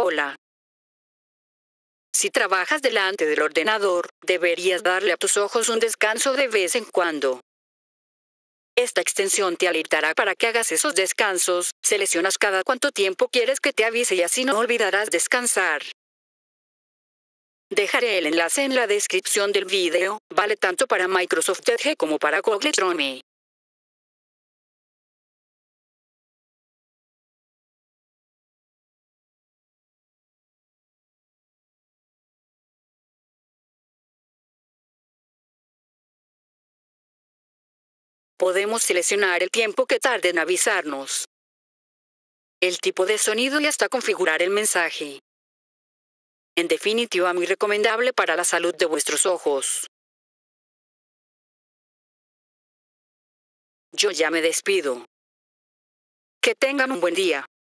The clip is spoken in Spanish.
Hola. Si trabajas delante del ordenador, deberías darle a tus ojos un descanso de vez en cuando. Esta extensión te alertará para que hagas esos descansos, seleccionas cada cuánto tiempo quieres que te avise y así no olvidarás descansar. Dejaré el enlace en la descripción del video, vale tanto para Microsoft Edge como para Google Chrome. Podemos seleccionar el tiempo que tarde en avisarnos, el tipo de sonido y hasta configurar el mensaje. En definitiva, muy recomendable para la salud de vuestros ojos. Yo ya me despido. Que tengan un buen día.